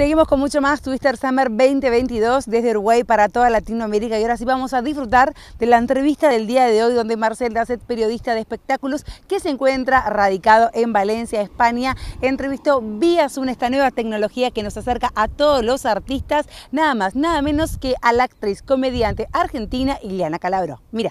Seguimos con mucho más Twister Summer 2022 desde Uruguay para toda Latinoamérica y ahora sí vamos a disfrutar de la entrevista del día de hoy donde Marcel Dacet, periodista de espectáculos que se encuentra radicado en Valencia, España, entrevistó vía Zoom esta nueva tecnología que nos acerca a todos los artistas, nada más, nada menos que a la actriz, comediante argentina Ileana Calabro. Mira.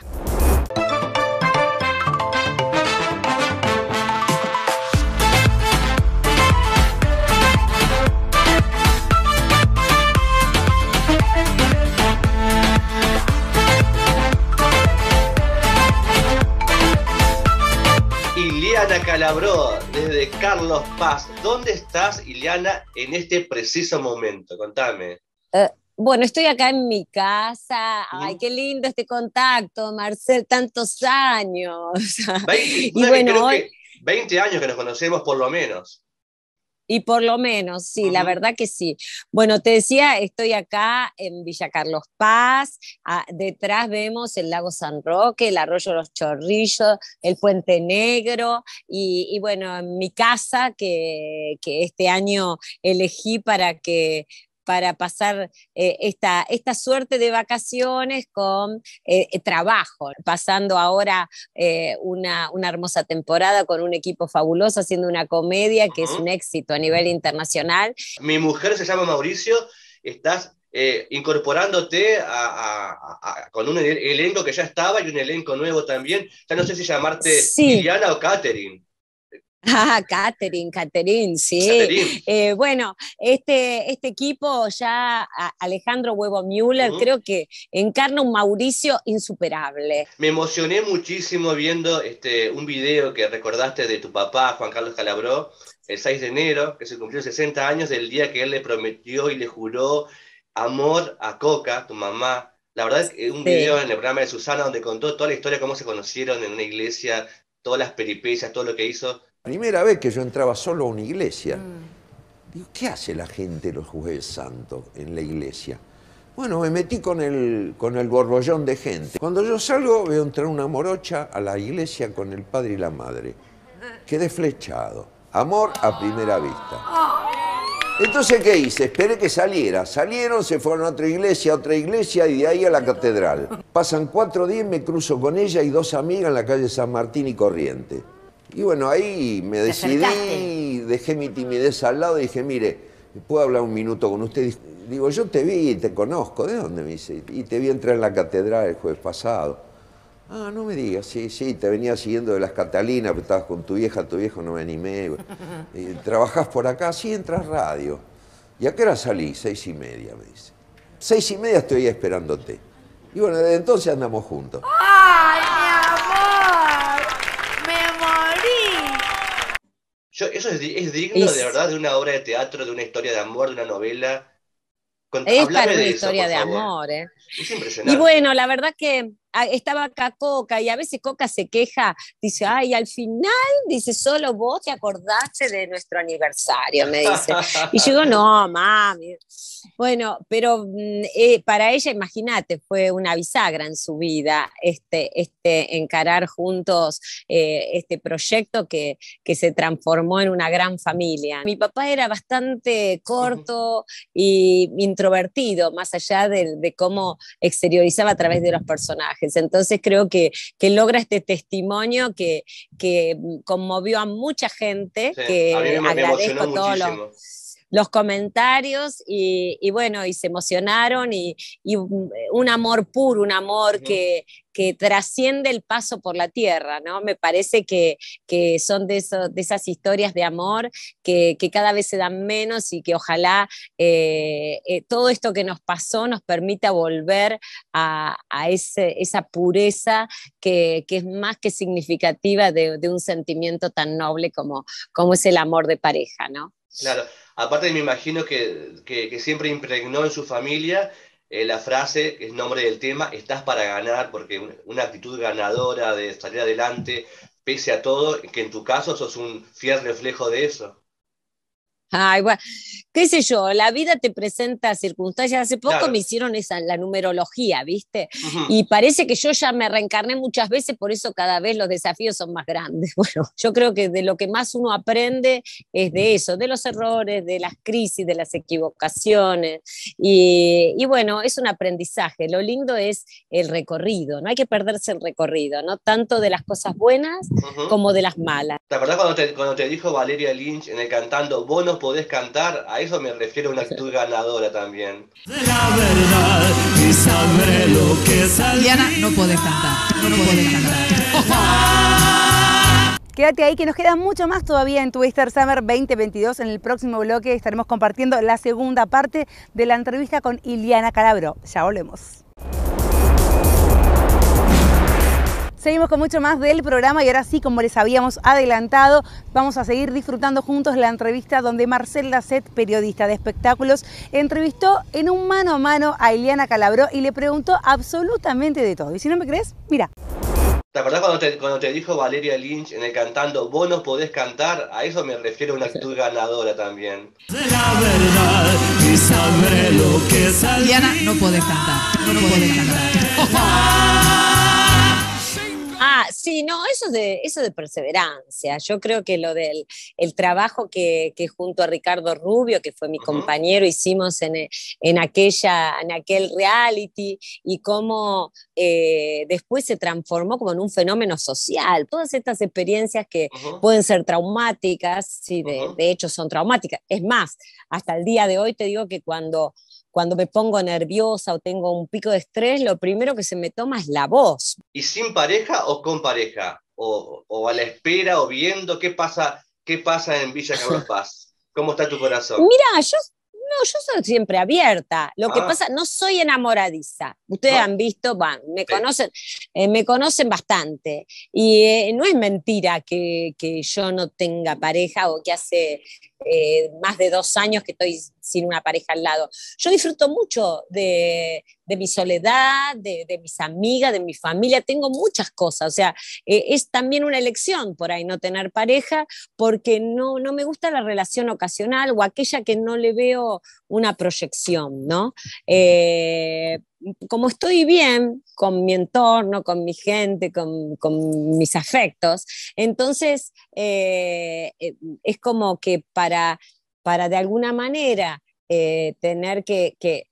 Calabró, desde Carlos Paz. ¿Dónde estás, Ileana, en este preciso momento? Contame. Eh, bueno, estoy acá en mi casa. Ay, qué lindo este contacto, Marcel, tantos años. 20 años que nos conocemos por lo menos. Y por lo menos, sí, la verdad que sí. Bueno, te decía, estoy acá en Villa Carlos Paz, detrás vemos el lago San Roque, el arroyo Los Chorrillos, el Puente Negro y, bueno, mi casa que, que, este año elegí para que para pasar eh, esta, esta suerte de vacaciones con eh, eh, trabajo, pasando ahora una, hermosa temporada con un equipo fabuloso haciendo una comedia que es un éxito a nivel internacional. Mi mujer se llama Mauricio, estás incorporándote a, con un e-, elenco que ya estaba y un elenco nuevo también. Ya no sé si llamarte Liliana o Katherine. Ah, Catherine, Catherine, sí. Eh, bueno, este, este equipo ya, Alejandro Huevo Müller, creo que encarna un Mauricio insuperable. Me emocioné muchísimo viendo este, un video que recordaste de tu papá, Juan Carlos Calabró, el 6 de enero, que se cumplió 60 años del día que él le prometió y le juró amor a Coca, tu mamá. La verdad es que un video en el programa de Susana donde contó toda la historia, cómo se conocieron en una iglesia, todas las peripecias, todo lo que hizo primera vez que yo entraba solo a una iglesia. Mm. Digo, ¿qué hace la gente los jueves santos en la iglesia? Bueno, me metí con el, con el borbollón de gente. Cuando yo salgo, veo entrar una morocha a la iglesia con el padre y la madre. Quedé flechado. Amor a primera vista. Entonces, ¿qué hice? Esperé que saliera. Salieron, se fueron a otra iglesia, a otra iglesia y de ahí a la catedral. Pasan cuatro días, me cruzo con ella y dos amigas en la calle San Martín y Corriente. Y bueno, ahí me decidí, dejé mi timidez al lado y dije, mire, ¿puedo hablar un minuto con usted? Digo, yo te vi, te conozco, ¿de dónde me dice? Y te vi entrar en la catedral el jueves pasado. Ah, no me digas, sí, sí, te venía siguiendo de las Catalinas, estabas con tu vieja, tu viejo no me animé. Eh, ¿Trabajás por acá? Sí, entras radio. ¿Y a qué hora salí? Seis y media, me dice. Seis y media estoy esperándote. Y bueno, desde entonces andamos juntos. eso es, digno de verdad de una obra de teatro, de una historia de amor, de una novela. Con, es para una historia de amor. ¿eh? Es impresionante. Y bueno, la verdad que Ah, estaba acá Coca y a veces Coca se queja, dice, ay, al final, dice, solo vos te acordaste de nuestro aniversario, me dice. Y yo digo, no, mami. Bueno, pero mm, eh, para ella, imagínate, fue una bisagra en su vida, este, este, encarar juntos eh, este proyecto que, se transformó en una gran familia. Mi papá era bastante corto y introvertido, más allá de cómo exteriorizaba a través de los personajes. Entonces creo que, que logra este testimonio que, que conmovió a mucha gente, que agradezco todos los los comentarios y, bueno, y se emocionaron y, un amor puro, un amor que, que trasciende el paso por la tierra, ¿no? Me parece que, que son de, esas historias de amor que, cada vez se dan menos y que ojalá eh, eh, todo esto que nos pasó nos permita volver a, esa pureza que, que, es más que significativa de, de, un sentimiento tan noble como, como es el amor de pareja, ¿no? Claro, aparte me imagino que, que, siempre impregnó en su familia eh, la frase, el nombre del tema, estás para ganar, porque una actitud ganadora de salir adelante, pese a todo, que en tu caso sos un fiel reflejo de eso. Ay, qué sé yo, la vida te presenta circunstancias. Hace poco me hicieron esa, la numerología, ¿viste? Y parece que yo ya me reencarné muchas veces, por eso cada vez los desafíos son más grandes. Bueno, yo creo que de lo que más uno aprende es de eso, de los errores, de las crisis, de las equivocaciones. Y, bueno, es un aprendizaje. Lo lindo es el recorrido, no hay que perderse el recorrido, ¿no? Tanto de las cosas buenas como de las malas. ¿Te acordás cuando te, cuando te dijo Valeria Lynch en el cantando bonos podés cantar, a eso me refiero una actitud ganadora también. La lo que no podés cantar, no, podés cantar. Quédate ahí que nos queda mucho más todavía en Twister Summer 2022. En el próximo bloque estaremos compartiendo la segunda parte de la entrevista con Iliana Calabro. Ya volvemos. Seguimos con mucho más del programa y ahora sí, como les habíamos adelantado, vamos a seguir disfrutando juntos la entrevista donde Marcel Lacet, periodista de espectáculos, entrevistó en un mano a mano a Eliana Calabró y le preguntó absolutamente de todo. Y si no me crees, mira. ¿Te acordás cuando te, dijo Valeria Lynch en el cantando, vos no podés cantar? A eso me refiero a una actitud ganadora también. La verdad, y sabré lo que Eliana, no podés cantar. No, no podés cantar. Sí, no, eso es de, eso de perseverancia. Yo creo que lo del trabajo que, junto a Ricardo Rubio, que fue mi compañero, hicimos en, aquella, en aquel reality y cómo eh, después se transformó como en un fenómeno social. Todas estas experiencias que pueden ser traumáticas, sí, de hecho son traumáticas. Es más, hasta el día de hoy te digo que cuando cuando me pongo nerviosa o tengo un pico de estrés, lo primero que se me toma es la voz. ¿Y sin pareja o con pareja? O, a la espera o viendo qué pasa, qué pasa en Villa Carlos Paz. ¿Cómo está tu corazón? Mira, yo no, yo soy siempre abierta. Lo que ah. pasa, no soy enamoradiza. Ustedes ah. han visto, van, me conocen, eh, me conocen bastante. Y eh, no es mentira que, que, yo no tenga pareja o que hace eh, más de dos años que estoy sin una pareja al lado. Yo disfruto mucho de, mi soledad, de, mis amigas, de mi familia, tengo muchas cosas, o sea, eh, es también una elección por ahí no tener pareja porque no, no me gusta la relación ocasional o aquella que no le veo una proyección, ¿no? Eh, como estoy bien con mi entorno, con mi gente, con, mis afectos, entonces eh, es como que para para de alguna manera eh, tener que, que,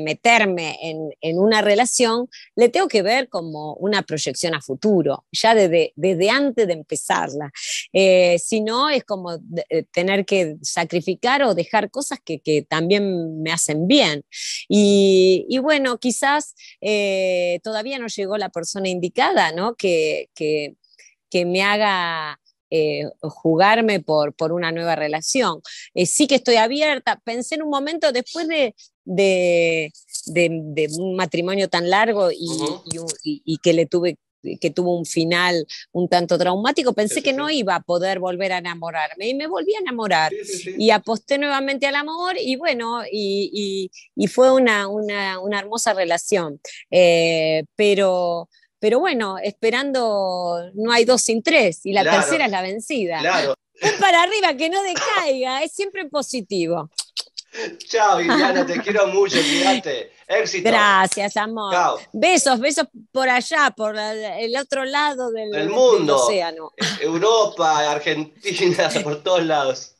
meterme en, en, una relación, le tengo que ver como una proyección a futuro, ya desde, desde antes de empezarla. Eh, si no, es como eh, tener que sacrificar o dejar cosas que, también me hacen bien. Y, y bueno, quizás todavía no llegó la persona indicada, ¿no? que, que me haga eh, jugarme por, por una nueva relación. Eh, sí que estoy abierta. Pensé en un momento después de, de, un matrimonio tan largo y, y, que le tuve que tuvo un final un tanto traumático, pensé que no iba a poder volver a enamorarme y me volví a enamorar y aposté nuevamente al amor y bueno, y, y, fue una, una, una, hermosa relación. Eh, pero pero bueno, esperando no hay dos sin tres y la tercera es la vencida. Claro. Un para arriba, que no decaiga, es siempre positivo. Chao, Viviana, te quiero mucho, cuídate. Éxito. Gracias, amor. Besos, besos por allá, por el otro lado del, mundo. océano. E-, Europa, Argentina, por todos lados.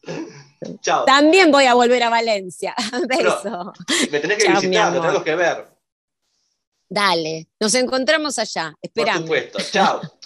Chao. También voy a volver a Valencia. beso me tenés que visitar, lo tenemos que ver. Dale, nos encontramos allá. Esperamos. Por supuesto, chao.